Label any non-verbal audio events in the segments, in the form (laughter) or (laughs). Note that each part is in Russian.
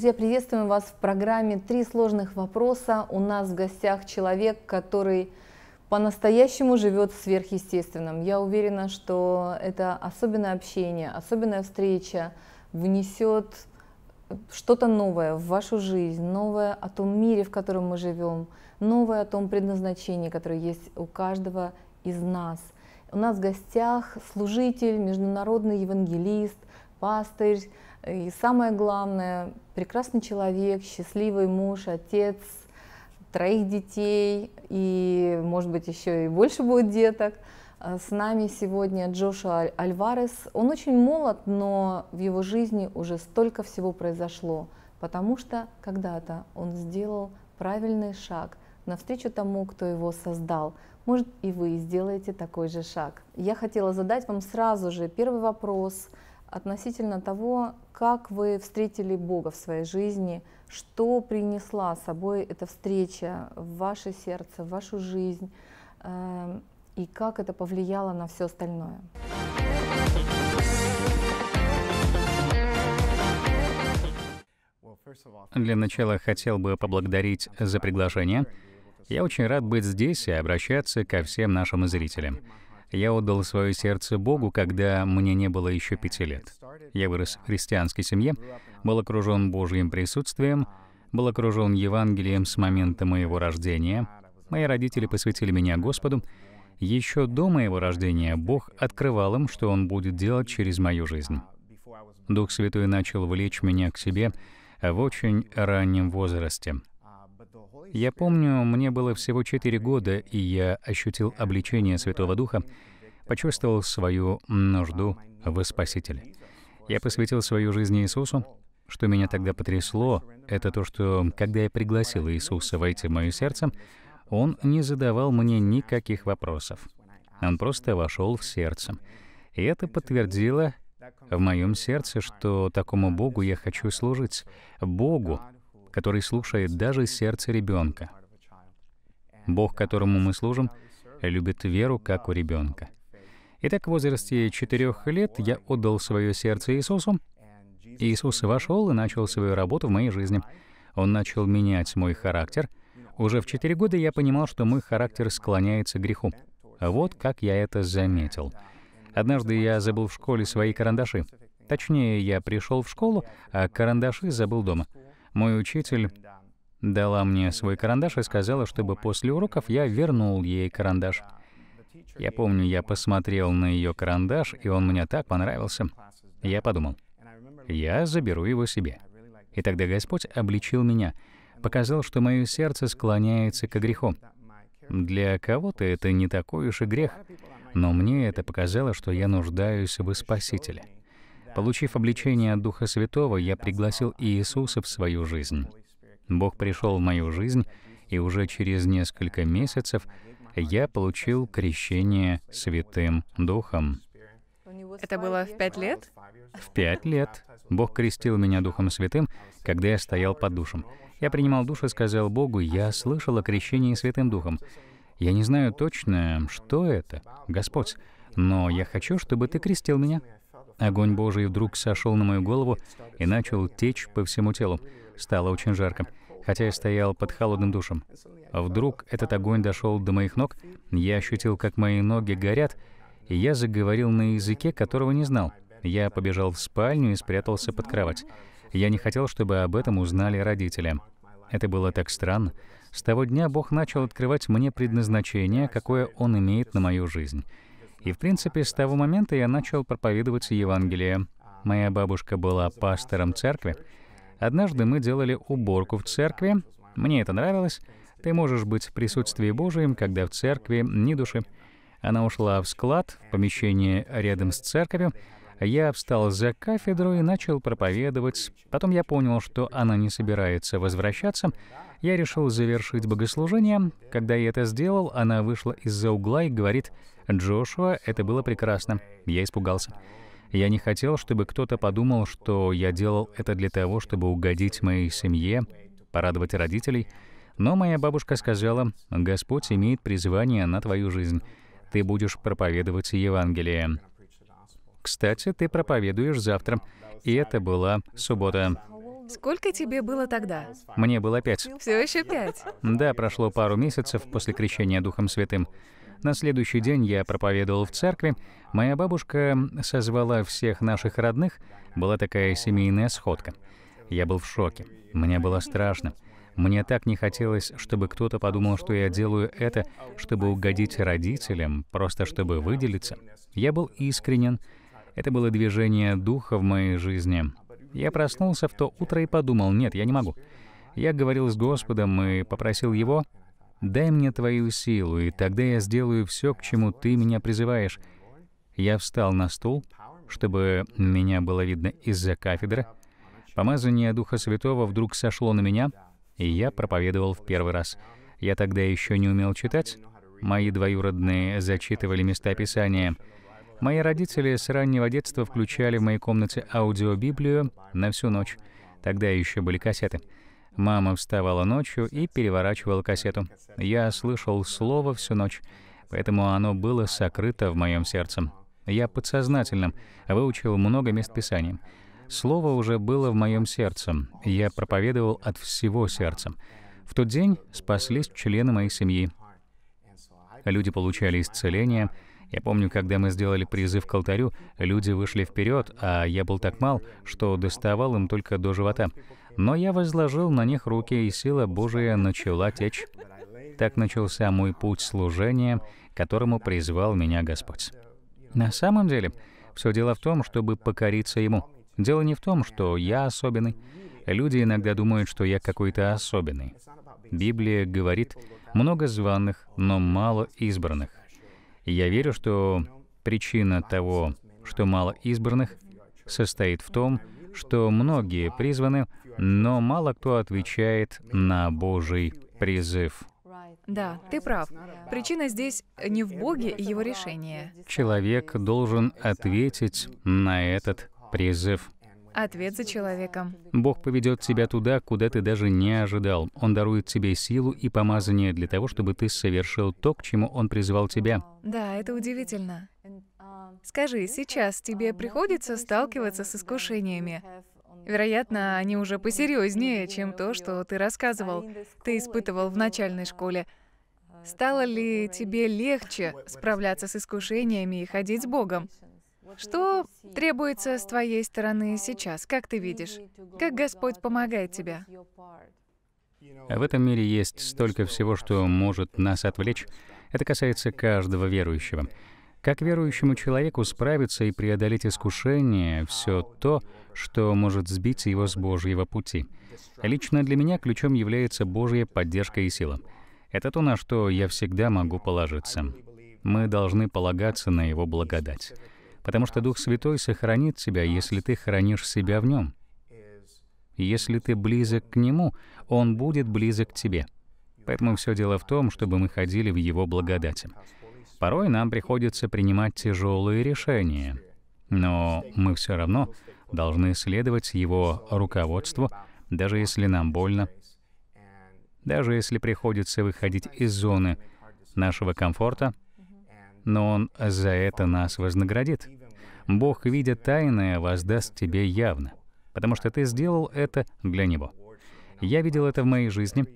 Друзья, приветствуем вас в программе «Три сложных вопроса». У нас в гостях человек, который по-настоящему живет сверхъестественным. Я уверена, что это особенное общение, особенная встреча внесет что-то новое в вашу жизнь, новое о том мире, в котором мы живем, новое о том предназначении, которое есть у каждого из нас. У нас в гостях служитель, международный евангелист – пастырь, э, и самое главное, прекрасный человек, счастливый муж, отец троих детей, и, может быть, еще и больше будет деток. Э, с нами сегодня Джошуа Альварес. Он очень молод, но в его жизни уже столько всего произошло, потому что когда-то он сделал правильный шаг навстречу тому, кто его создал. Может, и вы сделаете такой же шаг. Я хотела задать вам сразу же первый вопрос – относительно того, как вы встретили Бога в своей жизни, что принесла с собой эта встреча в ваше сердце, в вашу жизнь, эм, и как это повлияло на все остальное. Для начала хотел бы поблагодарить за приглашение. Я очень рад быть здесь и обращаться ко всем нашим зрителям. Я отдал свое сердце Богу, когда мне не было еще пяти лет. Я вырос в христианской семье, был окружен Божьим присутствием, был окружен Евангелием с момента моего рождения. Мои родители посвятили меня Господу. Еще до моего рождения Бог открывал им, что Он будет делать через мою жизнь. Дух Святой начал влечь меня к себе в очень раннем возрасте. Я помню, мне было всего четыре года, и я ощутил обличение Святого Духа, почувствовал свою нужду в Спасителе. Я посвятил свою жизнь Иисусу. Что меня тогда потрясло, это то, что когда я пригласил Иисуса войти в мое сердце, Он не задавал мне никаких вопросов. Он просто вошел в сердце. И это подтвердило в моем сердце, что такому Богу я хочу служить. Богу, который слушает даже сердце ребенка. Бог, которому мы служим, любит веру, как у ребенка. Итак, в возрасте четырех лет я отдал свое сердце Иисусу. Иисус вошел и начал свою работу в моей жизни. Он начал менять мой характер. Уже в четыре года я понимал, что мой характер склоняется к греху. Вот как я это заметил. Однажды я забыл в школе свои карандаши. Точнее, я пришел в школу, а карандаши забыл дома. Мой учитель дала мне свой карандаш и сказала, чтобы после уроков я вернул ей карандаш. Я помню, я посмотрел на ее карандаш, и он мне так понравился. Я подумал, я заберу его себе. И тогда Господь обличил меня, показал, что мое сердце склоняется к греху. Для кого-то это не такой уж и грех, но мне это показало, что я нуждаюсь в Спасителе. Получив обличение от Духа Святого, я пригласил Иисуса в свою жизнь. Бог пришел в мою жизнь, и уже через несколько месяцев я получил крещение Святым Духом. Это было в пять лет? В пять лет. Бог крестил меня Духом Святым, когда я стоял под душем. Я принимал душ и сказал Богу, я слышал о крещении Святым Духом. Я не знаю точно, что это, Господь, но я хочу, чтобы Ты крестил меня. Огонь Божий вдруг сошел на мою голову и начал течь по всему телу. Стало очень жарко, хотя я стоял под холодным душем. А вдруг этот огонь дошел до моих ног, я ощутил, как мои ноги горят, и я заговорил на языке, которого не знал. Я побежал в спальню и спрятался под кровать. Я не хотел, чтобы об этом узнали родители. Это было так странно. С того дня Бог начал открывать мне предназначение, какое Он имеет на мою жизнь. И, в принципе, с того момента я начал проповедовать Евангелие. Моя бабушка была пастором церкви. Однажды мы делали уборку в церкви. Мне это нравилось. Ты можешь быть в присутствии Божьем, когда в церкви ни души. Она ушла в склад, в помещение рядом с церковью. Я встал за кафедру и начал проповедовать. Потом я понял, что она не собирается возвращаться. Я решил завершить богослужение. Когда я это сделал, она вышла из-за угла и говорит, Джошуа, это было прекрасно. Я испугался. Я не хотел, чтобы кто-то подумал, что я делал это для того, чтобы угодить моей семье, порадовать родителей. Но моя бабушка сказала, «Господь имеет призвание на твою жизнь. Ты будешь проповедовать Евангелие». Кстати, ты проповедуешь завтра. И это была суббота. Сколько тебе было тогда? Мне было пять. Все еще пять? Да, прошло пару месяцев после крещения Духом Святым. На следующий день я проповедовал в церкви. Моя бабушка созвала всех наших родных. Была такая семейная сходка. Я был в шоке. Мне было страшно. Мне так не хотелось, чтобы кто-то подумал, что я делаю это, чтобы угодить родителям, просто чтобы выделиться. Я был искренен. Это было движение духа в моей жизни. Я проснулся в то утро и подумал, нет, я не могу. Я говорил с Господом и попросил Его Дай мне твою силу, и тогда я сделаю все, к чему ты меня призываешь. Я встал на стул, чтобы меня было видно из-за кафедры. Помазание Духа Святого вдруг сошло на меня, и я проповедовал в первый раз. Я тогда еще не умел читать. Мои двоюродные зачитывали места Писания. Мои родители с раннего детства включали в моей комнате аудиобиблию на всю ночь. Тогда еще были кассеты. Мама вставала ночью и переворачивала кассету. Я слышал слово всю ночь, поэтому оно было сокрыто в моем сердце. Я подсознательно выучил много мест Писания. Слово уже было в моем сердце. Я проповедовал от всего сердца. В тот день спаслись члены моей семьи. Люди получали исцеление — я помню, когда мы сделали призыв к алтарю, люди вышли вперед, а я был так мал, что доставал им только до живота. Но я возложил на них руки, и сила Божия начала течь. Так начался мой путь служения, которому призвал меня Господь. На самом деле, все дело в том, чтобы покориться Ему. Дело не в том, что я особенный. Люди иногда думают, что я какой-то особенный. Библия говорит, много званых, но мало избранных. Я верю, что причина того, что мало избранных, состоит в том, что многие призваны, но мало кто отвечает на Божий призыв. Да, ты прав. Причина здесь не в Боге и его решении. Человек должен ответить на этот призыв. Ответ за человеком. Бог поведет тебя туда, куда ты даже не ожидал. Он дарует тебе силу и помазание для того, чтобы ты совершил то, к чему Он призвал тебя. Да, это удивительно. Скажи, сейчас тебе приходится сталкиваться с искушениями? Вероятно, они уже посерьезнее, чем то, что ты рассказывал, ты испытывал в начальной школе. Стало ли тебе легче справляться с искушениями и ходить с Богом? Что требуется с твоей стороны сейчас? Как ты видишь? Как Господь помогает тебе? А в этом мире есть столько всего, что может нас отвлечь. Это касается каждого верующего. Как верующему человеку справиться и преодолеть искушение, все то, что может сбить его с Божьего пути? Лично для меня ключом является Божья поддержка и сила. Это то, на что я всегда могу положиться. Мы должны полагаться на Его благодать потому что Дух Святой сохранит тебя, если ты хранишь себя в Нем. Если ты близок к Нему, Он будет близок к тебе. Поэтому все дело в том, чтобы мы ходили в Его благодати. Порой нам приходится принимать тяжелые решения, но мы все равно должны следовать Его руководству, даже если нам больно, даже если приходится выходить из зоны нашего комфорта, но Он за это нас вознаградит. Бог, видя тайное, воздаст тебе явно, потому что ты сделал это для Него. Я видел это в моей жизни,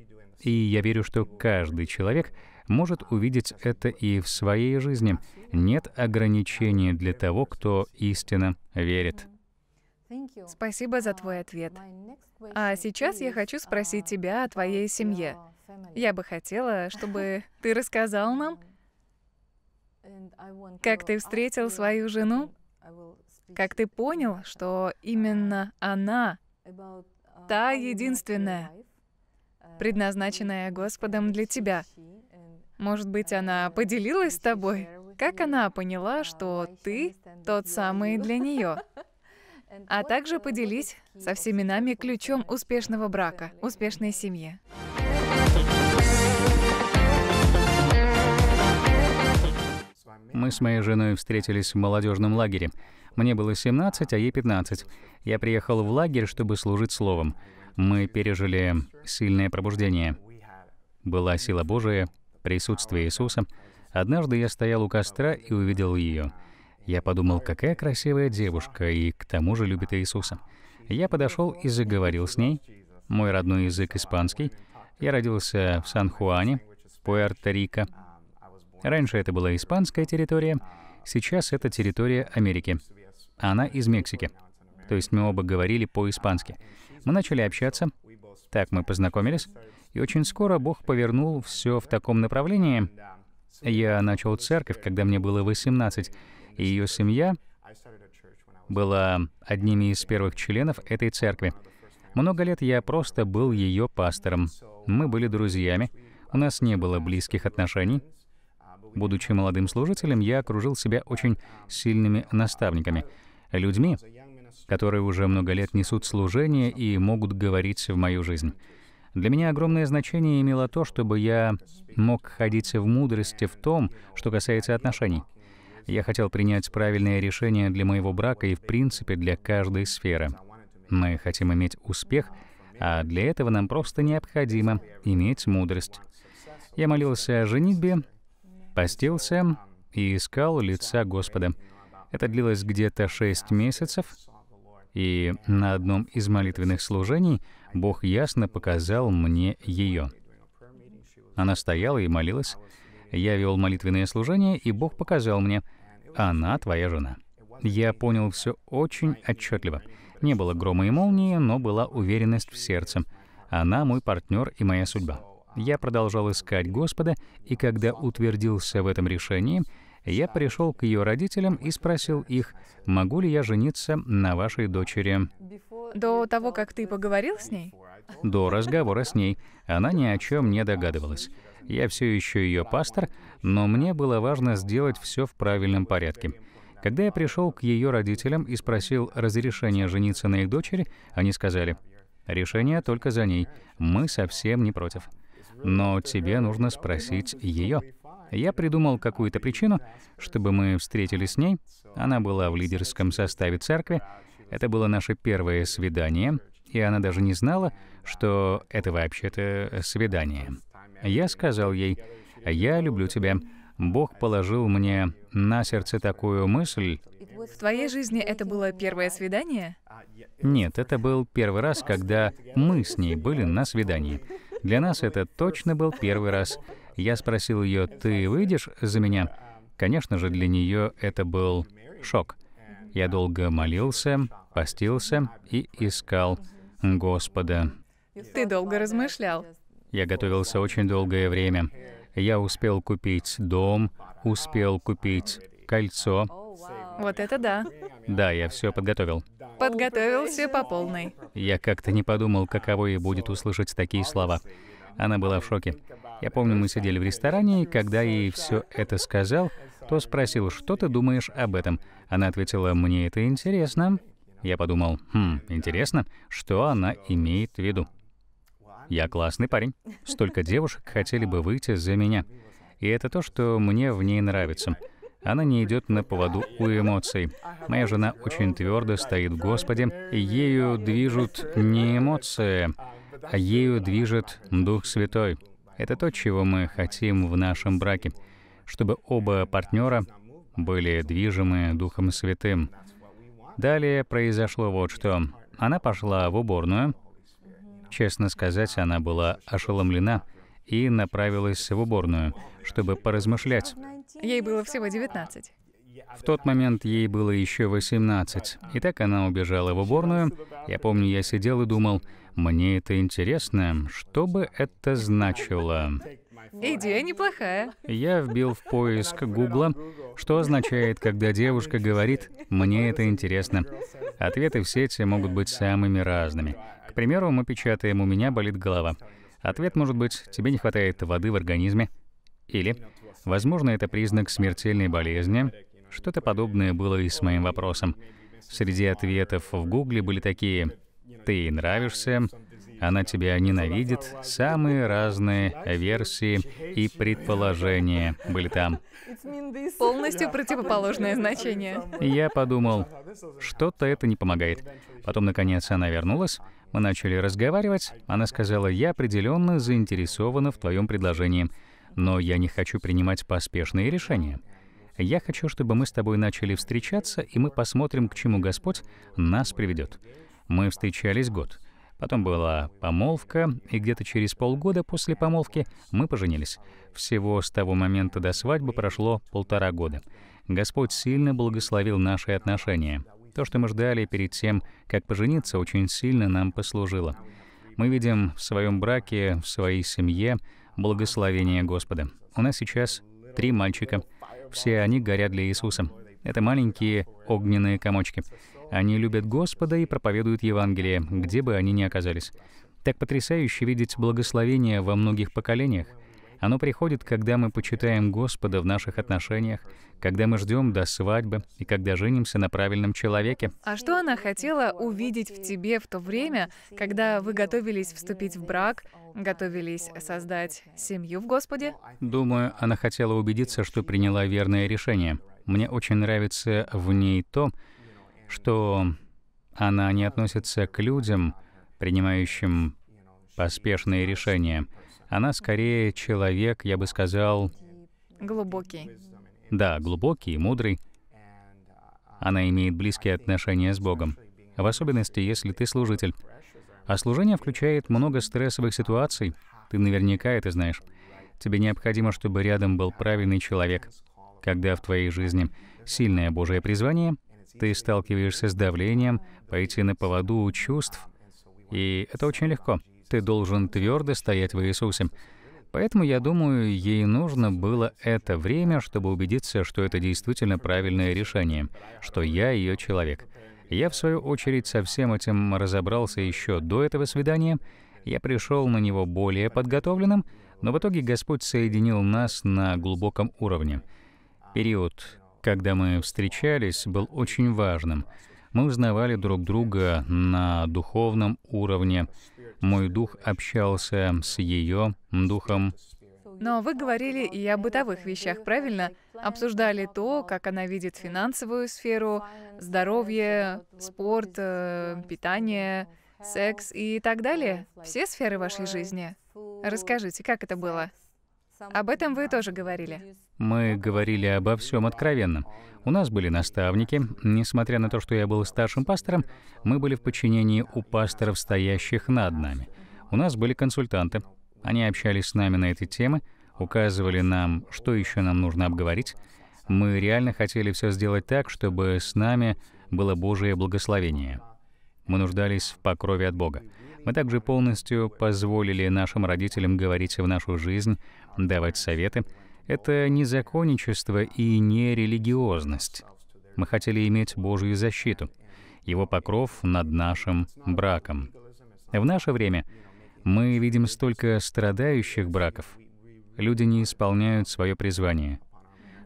и я верю, что каждый человек может увидеть это и в своей жизни. Нет ограничений для того, кто истинно верит. Спасибо за твой ответ. А сейчас я хочу спросить тебя о твоей семье. Я бы хотела, чтобы ты рассказал нам, как ты встретил свою жену? Как ты понял, что uh, именно она uh, та единственная, uh, предназначенная Господом для тебя? Может быть, она поделилась с тобой? Как она поняла, что ты тот самый для нее? (laughs) А также поделись со всеми нами ключом успешного брака, успешной семьи. Мы с моей женой встретились в молодежном лагере. Мне было 17, а ей 15. Я приехал в лагерь, чтобы служить словом. Мы пережили сильное пробуждение. Была сила Божия, присутствие Иисуса. Однажды я стоял у костра и увидел ее. Я подумал, какая красивая девушка, и к тому же любит Иисуса. Я подошел и заговорил с ней. Мой родной язык испанский. Я родился в Сан-Хуане, Пуэрто-Рико. Раньше это была испанская территория, сейчас это территория Америки. Она из Мексики. То есть мы оба говорили по-испански. Мы начали общаться, так мы познакомились, и очень скоро Бог повернул все в таком направлении. Я начал церковь, когда мне было 18, и ее семья была одними из первых членов этой церкви. Много лет я просто был ее пастором. Мы были друзьями, у нас не было близких отношений, Будучи молодым служителем, я окружил себя очень сильными наставниками, людьми, которые уже много лет несут служение и могут говорить в мою жизнь. Для меня огромное значение имело то, чтобы я мог ходить в мудрости в том, что касается отношений. Я хотел принять правильное решение для моего брака и, в принципе, для каждой сферы. Мы хотим иметь успех, а для этого нам просто необходимо иметь мудрость. Я молился о женитьбе постился и искал лица Господа. Это длилось где-то шесть месяцев, и на одном из молитвенных служений Бог ясно показал мне ее. Она стояла и молилась. Я вел молитвенное служение, и Бог показал мне, «Она твоя жена». Я понял все очень отчетливо. Не было грома и молнии, но была уверенность в сердце. Она мой партнер и моя судьба. Я продолжал искать Господа, и когда утвердился в этом решении, я пришел к ее родителям и спросил их, могу ли я жениться на вашей дочери. До того, как ты поговорил с ней? До разговора с ней. Она ни о чем не догадывалась. Я все еще ее пастор, но мне было важно сделать все в правильном порядке. Когда я пришел к ее родителям и спросил разрешения жениться на их дочери, они сказали, решение только за ней, мы совсем не против но тебе нужно спросить ее. Я придумал какую-то причину, чтобы мы встретились с ней. Она была в лидерском составе церкви. Это было наше первое свидание, и она даже не знала, что это вообще-то свидание. Я сказал ей, «Я люблю тебя. Бог положил мне на сердце такую мысль». В твоей жизни это было первое свидание? Нет, это был первый раз, когда мы с ней были на свидании. Для нас это точно был первый раз. Я спросил ее, «Ты выйдешь за меня?» Конечно же, для нее это был шок. Я долго молился, постился и искал Господа. Ты долго размышлял. Я готовился очень долгое время. Я успел купить дом, успел купить кольцо. Вот это да. Да, я все подготовил. Подготовился по полной. Я как-то не подумал, каково ей будет услышать такие слова. Она была в шоке. Я помню, мы сидели в ресторане, и когда ей все это сказал, то спросил, что ты думаешь об этом. Она ответила, мне это интересно. Я подумал, хм, интересно, что она имеет в виду. Я классный парень. Столько девушек хотели бы выйти за меня. И это то, что мне в ней нравится. Она не идет на поводу у эмоций. Моя жена очень твердо стоит в Господе, и ею движут не эмоции, а ею движет Дух Святой. Это то, чего мы хотим в нашем браке, чтобы оба партнера были движимы Духом Святым. Далее произошло вот что. Она пошла в уборную. Честно сказать, она была ошеломлена — и направилась в уборную, чтобы поразмышлять. Ей было всего 19. В тот момент ей было еще 18. И так она убежала в уборную. Я помню, я сидел и думал, мне это интересно, что бы это значило. Идея неплохая. Я вбил в поиск Гугла, что означает, когда девушка говорит «мне это интересно». Ответы в сети могут быть самыми разными. К примеру, мы печатаем «у меня болит голова». Ответ может быть, тебе не хватает воды в организме, или, возможно, это признак смертельной болезни. Что-то подобное было и с моим вопросом. Среди ответов в Гугле были такие «Ты ей нравишься», «Она тебя ненавидит», самые разные версии и предположения были там. Полностью противоположное значение. Я подумал, что-то это не помогает. Потом, наконец, она вернулась, мы начали разговаривать. Она сказала, я определенно заинтересована в твоем предложении, но я не хочу принимать поспешные решения. Я хочу, чтобы мы с тобой начали встречаться, и мы посмотрим, к чему Господь нас приведет. Мы встречались год. Потом была помолвка, и где-то через полгода после помолвки мы поженились. Всего с того момента до свадьбы прошло полтора года. Господь сильно благословил наши отношения. То, что мы ждали перед тем, как пожениться, очень сильно нам послужило. Мы видим в своем браке, в своей семье благословение Господа. У нас сейчас три мальчика. Все они горят для Иисуса. Это маленькие огненные комочки. Они любят Господа и проповедуют Евангелие, где бы они ни оказались. Так потрясающе видеть благословение во многих поколениях — оно приходит, когда мы почитаем Господа в наших отношениях, когда мы ждем до свадьбы и когда женимся на правильном человеке. А что она хотела увидеть в тебе в то время, когда вы готовились вступить в брак, готовились создать семью в Господе? Думаю, она хотела убедиться, что приняла верное решение. Мне очень нравится в ней то, что она не относится к людям, принимающим поспешные решения — она скорее человек, я бы сказал... Глубокий. Да, глубокий и мудрый. Она имеет близкие отношения с Богом, в особенности, если ты служитель. А служение включает много стрессовых ситуаций, ты наверняка это знаешь. Тебе необходимо, чтобы рядом был правильный человек. Когда в твоей жизни сильное Божие призвание, ты сталкиваешься с давлением, пойти на поводу чувств, и это очень легко — ты должен твердо стоять в Иисусе. Поэтому, я думаю, ей нужно было это время, чтобы убедиться, что это действительно правильное решение, что я ее человек. Я, в свою очередь, со всем этим разобрался еще до этого свидания. Я пришел на него более подготовленным, но в итоге Господь соединил нас на глубоком уровне. Период, когда мы встречались, был очень важным. Мы узнавали друг друга на духовном уровне, мой дух общался с ее духом. Но вы говорили и о бытовых вещах, правильно? Обсуждали то, как она видит финансовую сферу, здоровье, спорт, э, питание, секс и так далее. Все сферы вашей жизни. Расскажите, как это было? Об этом вы тоже говорили. Мы говорили обо всем откровенно. У нас были наставники. Несмотря на то, что я был старшим пастором, мы были в подчинении у пасторов, стоящих над нами. У нас были консультанты. Они общались с нами на эти темы, указывали нам, что еще нам нужно обговорить. Мы реально хотели все сделать так, чтобы с нами было Божие благословение. Мы нуждались в покрове от Бога. Мы также полностью позволили нашим родителям говорить в нашу жизнь, давать советы. Это не законничество и не религиозность. Мы хотели иметь Божью защиту, Его покров над нашим браком. В наше время мы видим столько страдающих браков. Люди не исполняют свое призвание.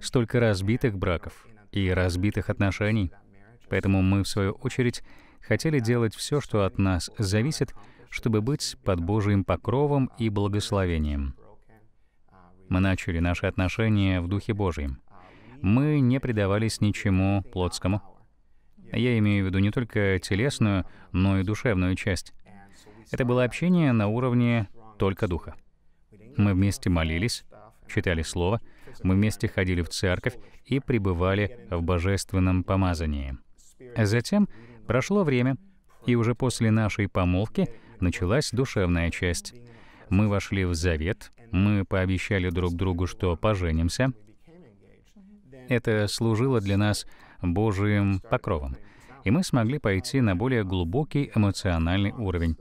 Столько разбитых браков и разбитых отношений. Поэтому мы, в свою очередь, хотели делать все, что от нас зависит, чтобы быть под Божьим покровом и благословением. Мы начали наши отношения в Духе Божьем. Мы не предавались ничему плотскому. Я имею в виду не только телесную, но и душевную часть. Это было общение на уровне только Духа. Мы вместе молились, читали Слово, мы вместе ходили в церковь и пребывали в божественном помазании. затем Прошло время, и уже после нашей помолвки началась душевная часть. Мы вошли в завет, мы пообещали друг другу, что поженимся. Это служило для нас Божьим покровом, и мы смогли пойти на более глубокий эмоциональный уровень.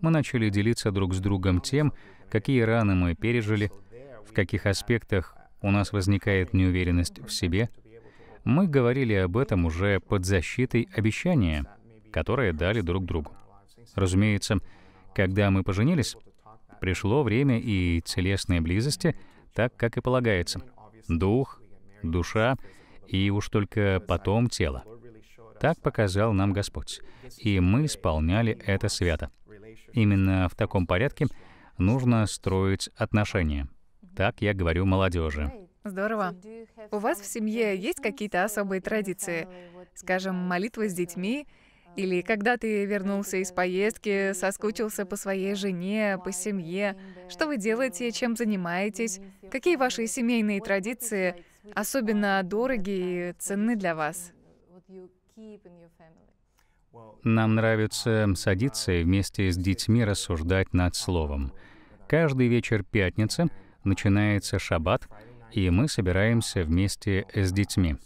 Мы начали делиться друг с другом тем, какие раны мы пережили, в каких аспектах у нас возникает неуверенность в себе — мы говорили об этом уже под защитой обещания, которое дали друг другу. Разумеется, когда мы поженились, пришло время и телесной близости, так как и полагается. Дух, душа и уж только потом тело. Так показал нам Господь, и мы исполняли это свято. Именно в таком порядке нужно строить отношения. Так я говорю молодежи. Здорово. У вас в семье есть какие-то особые традиции? Скажем, молитвы с детьми? Uh, или когда ты вернулся из поездки, соскучился по своей жене, по семье? Что вы делаете, чем занимаетесь? Какие ваши семейные традиции особенно дороги и ценны для вас? Нам нравится садиться и вместе с детьми рассуждать над словом. Каждый вечер пятницы начинается шаббат — и мы собираемся вместе с детьми.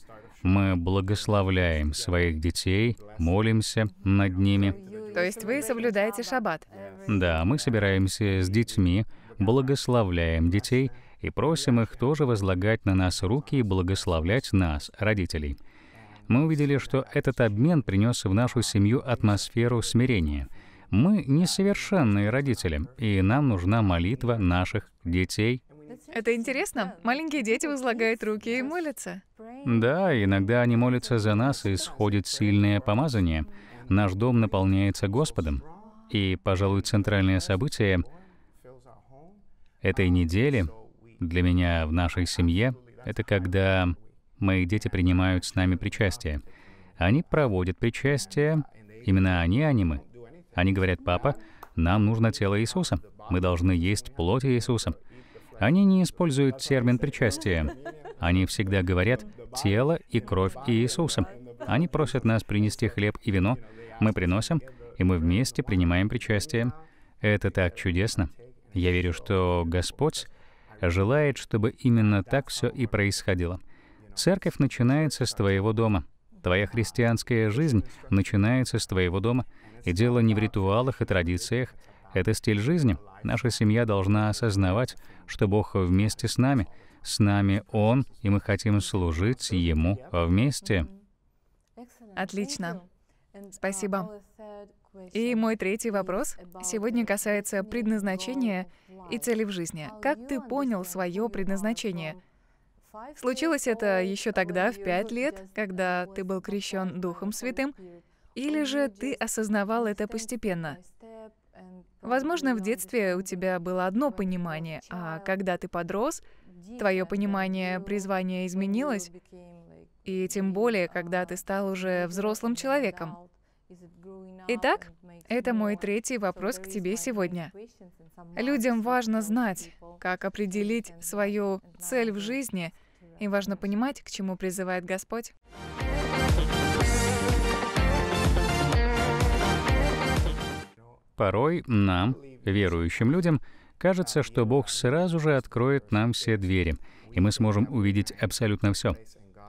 Мы благословляем своих детей, молимся над ними. То есть вы соблюдаете шаббат? Да, мы собираемся с детьми, благословляем детей и просим их тоже возлагать на нас руки и благословлять нас, родителей. Мы увидели, что этот обмен принес в нашу семью атмосферу смирения. Мы несовершенные родители, и нам нужна молитва наших детей это интересно. Маленькие дети возлагают руки и молятся. Да, иногда они молятся за нас и сходит сильное помазание. Наш дом наполняется Господом. И, пожалуй, центральное событие этой недели для меня в нашей семье — это когда мои дети принимают с нами причастие. Они проводят причастие, именно они, а не мы. Они говорят, «Папа, нам нужно тело Иисуса. Мы должны есть плоть Иисуса. Они не используют термин причастие. Они всегда говорят «тело и кровь Иисуса». Они просят нас принести хлеб и вино, мы приносим, и мы вместе принимаем причастие. Это так чудесно. Я верю, что Господь желает, чтобы именно так все и происходило. Церковь начинается с твоего дома. Твоя христианская жизнь начинается с твоего дома. И дело не в ритуалах и традициях. Это стиль жизни — Наша семья должна осознавать, что Бог вместе с нами. С нами Он, и мы хотим служить Ему вместе. Отлично. Спасибо. И мой третий вопрос сегодня касается предназначения и цели в жизни. Как ты понял свое предназначение? Случилось это еще тогда, в пять лет, когда ты был крещен Духом Святым, или же ты осознавал это постепенно? Возможно, в детстве у тебя было одно понимание, а когда ты подрос, твое понимание призвания изменилось, и тем более, когда ты стал уже взрослым человеком. Итак, это мой третий вопрос к тебе сегодня. Людям важно знать, как определить свою цель в жизни, и важно понимать, к чему призывает Господь. Порой нам, верующим людям, кажется, что Бог сразу же откроет нам все двери, и мы сможем увидеть абсолютно все.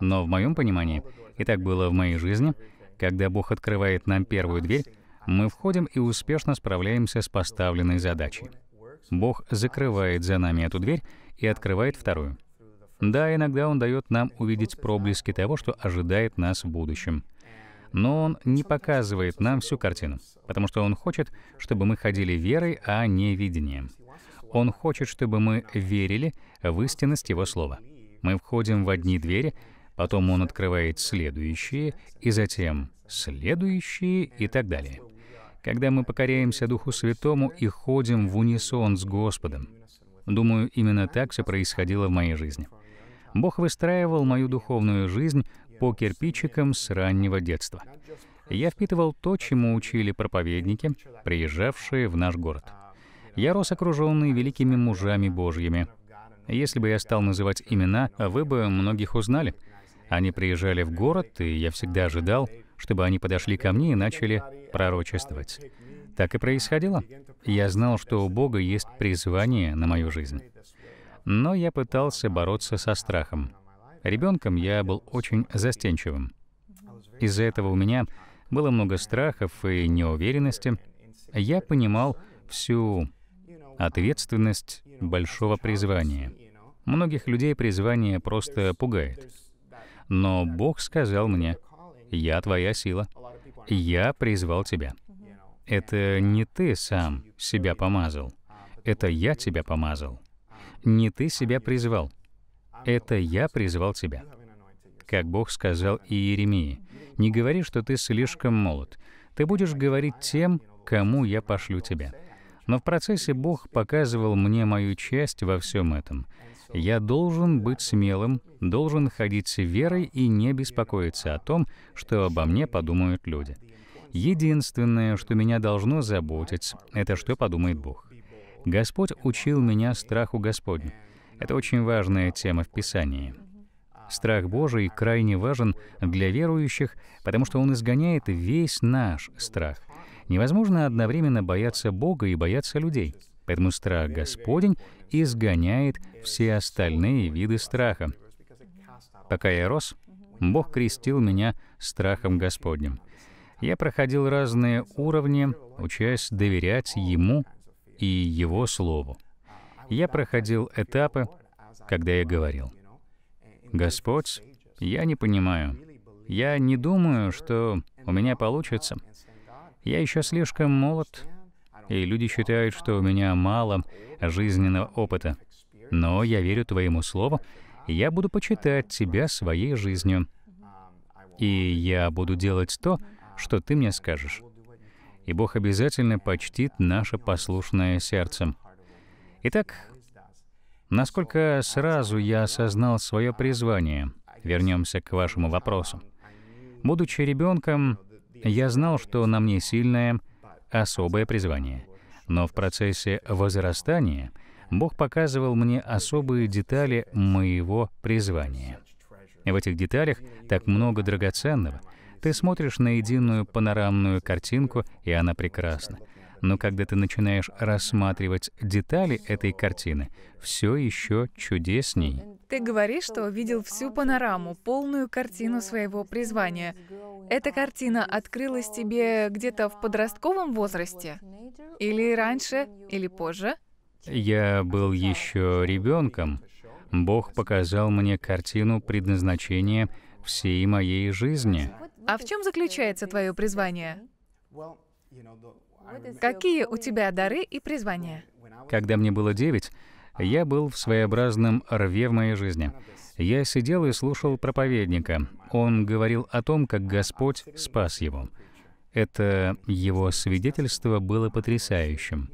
Но в моем понимании, и так было в моей жизни, когда Бог открывает нам первую дверь, мы входим и успешно справляемся с поставленной задачей. Бог закрывает за нами эту дверь и открывает вторую. Да, иногда Он дает нам увидеть проблески того, что ожидает нас в будущем но он не показывает нам всю картину, потому что он хочет, чтобы мы ходили верой, а не видением. Он хочет, чтобы мы верили в истинность Его Слова. Мы входим в одни двери, потом Он открывает следующие, и затем следующие и так далее. Когда мы покоряемся Духу Святому и ходим в унисон с Господом, думаю, именно так все происходило в моей жизни. Бог выстраивал мою духовную жизнь по кирпичикам с раннего детства. Я впитывал то, чему учили проповедники, приезжавшие в наш город. Я рос окруженный великими мужами Божьими. Если бы я стал называть имена, вы бы многих узнали. Они приезжали в город, и я всегда ожидал, чтобы они подошли ко мне и начали пророчествовать. Так и происходило. Я знал, что у Бога есть призвание на мою жизнь. Но я пытался бороться со страхом. Ребенком я был очень застенчивым. Из-за этого у меня было много страхов и неуверенности. Я понимал всю ответственность большого призвания. Многих людей призвание просто пугает. Но Бог сказал мне, «Я твоя сила, я призвал тебя». Это не ты сам себя помазал, это я тебя помазал. Не ты себя призвал, это я призвал тебя. Как Бог сказал и Иеремии, не говори, что ты слишком молод. Ты будешь говорить тем, кому я пошлю тебя. Но в процессе Бог показывал мне мою часть во всем этом. Я должен быть смелым, должен ходить с верой и не беспокоиться о том, что обо мне подумают люди. Единственное, что меня должно заботить, это что подумает Бог. Господь учил меня страху Господню. Это очень важная тема в Писании. Страх Божий крайне важен для верующих, потому что он изгоняет весь наш страх. Невозможно одновременно бояться Бога и бояться людей. Поэтому страх Господень изгоняет все остальные виды страха. Пока я рос, Бог крестил меня страхом Господним. Я проходил разные уровни, учась доверять Ему и Его Слову. Я проходил этапы, когда я говорил, «Господь, я не понимаю. Я не думаю, что у меня получится. Я еще слишком молод, и люди считают, что у меня мало жизненного опыта. Но я верю Твоему Слову, я буду почитать Тебя своей жизнью. И я буду делать то, что Ты мне скажешь. И Бог обязательно почтит наше послушное сердце. Итак, насколько сразу я осознал свое призвание, вернемся к вашему вопросу. Будучи ребенком, я знал, что на мне сильное, особое призвание. Но в процессе возрастания Бог показывал мне особые детали моего призвания. В этих деталях так много драгоценного. Ты смотришь на единую панорамную картинку, и она прекрасна. Но когда ты начинаешь рассматривать детали этой картины, все еще чудесней. Ты говоришь, что видел всю панораму, полную картину своего призвания. Эта картина открылась тебе где-то в подростковом возрасте? Или раньше, или позже? Я был еще ребенком. Бог показал мне картину предназначения всей моей жизни. А в чем заключается твое призвание? Какие у тебя дары и призвания? Когда мне было девять, я был в своеобразном рве в моей жизни. Я сидел и слушал проповедника. Он говорил о том, как Господь спас его. Это его свидетельство было потрясающим.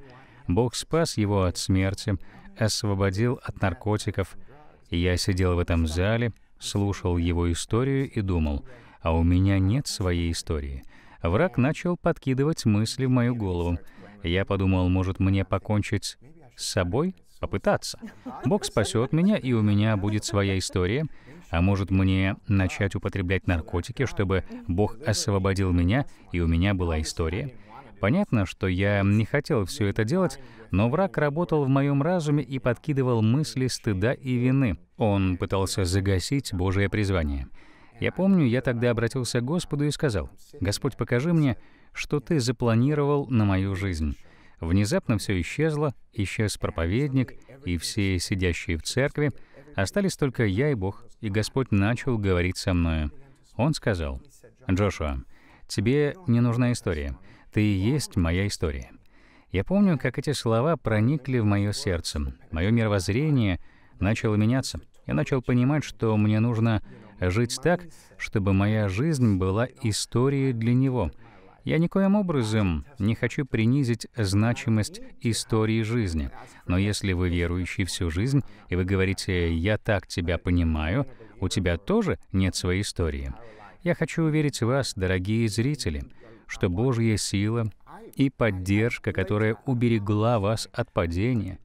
Бог спас его от смерти, освободил от наркотиков. Я сидел в этом зале, слушал его историю и думал, а у меня нет своей истории враг начал подкидывать мысли в мою голову. Я подумал, может, мне покончить с собой? Попытаться. Бог спасет меня, и у меня будет своя история. А может, мне начать употреблять наркотики, чтобы Бог освободил меня, и у меня была история? Понятно, что я не хотел все это делать, но враг работал в моем разуме и подкидывал мысли стыда и вины. Он пытался загасить Божие призвание. Я помню, я тогда обратился к Господу и сказал, «Господь, покажи мне, что Ты запланировал на мою жизнь». Внезапно все исчезло, исчез проповедник, и все сидящие в церкви, остались только я и Бог, и Господь начал говорить со мною. Он сказал, «Джошуа, тебе не нужна история, ты и есть моя история». Я помню, как эти слова проникли в мое сердце, мое мировоззрение начало меняться. Я начал понимать, что мне нужно жить так, чтобы моя жизнь была историей для него. Я никоим образом не хочу принизить значимость истории жизни. Но если вы верующий всю жизнь, и вы говорите «я так тебя понимаю», у тебя тоже нет своей истории. Я хочу уверить вас, дорогие зрители, что Божья сила и поддержка, которая уберегла вас от падения,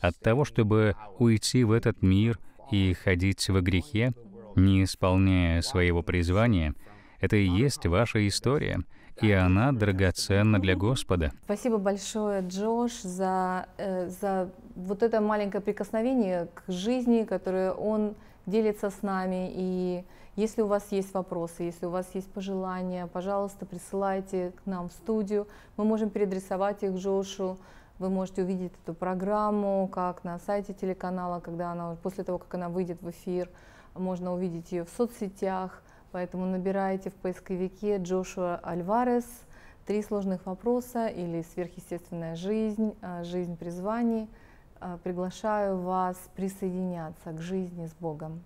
от того, чтобы уйти в этот мир и ходить во грехе, не исполняя своего призвания, это и есть ваша история, и она драгоценна для Господа. Спасибо большое, Джош, за, э, за вот это маленькое прикосновение к жизни, которое он делится с нами. И если у вас есть вопросы, если у вас есть пожелания, пожалуйста, присылайте к нам в студию. Мы можем передрисовать их Джошу. Вы можете увидеть эту программу как на сайте телеканала, когда она после того, как она выйдет в эфир можно увидеть ее в соцсетях, поэтому набирайте в поисковике Джошуа Альварес «Три сложных вопроса» или «Сверхъестественная жизнь», «А, «Жизнь призваний». А, приглашаю вас присоединяться к жизни с Богом.